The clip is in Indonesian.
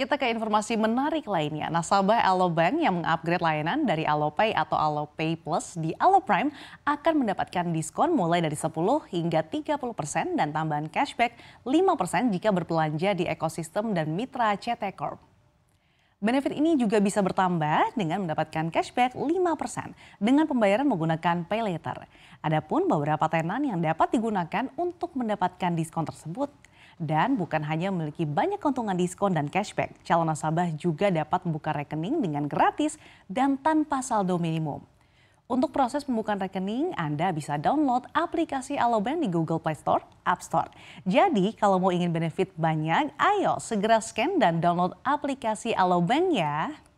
Kita ke informasi menarik lainnya. Nasabah Alobank yang mengupgrade layanan dari Alopay atau Alopay Plus di Aloprime akan mendapatkan diskon mulai dari 10 hingga 30 persen dan tambahan cashback 5 persen jika berbelanja di ekosistem dan mitra CT Corp. Benefit ini juga bisa bertambah dengan mendapatkan cashback 5% dengan pembayaran menggunakan PayLater. Adapun beberapa tenan yang dapat digunakan untuk mendapatkan diskon tersebut dan bukan hanya memiliki banyak keuntungan diskon dan cashback, calon nasabah juga dapat membuka rekening dengan gratis dan tanpa saldo minimum. Untuk proses pembukaan rekening, Anda bisa download aplikasi Alobank di Google Play Store, App Store. Jadi, kalau mau ingin benefit banyak, ayo segera scan dan download aplikasi Alobank ya.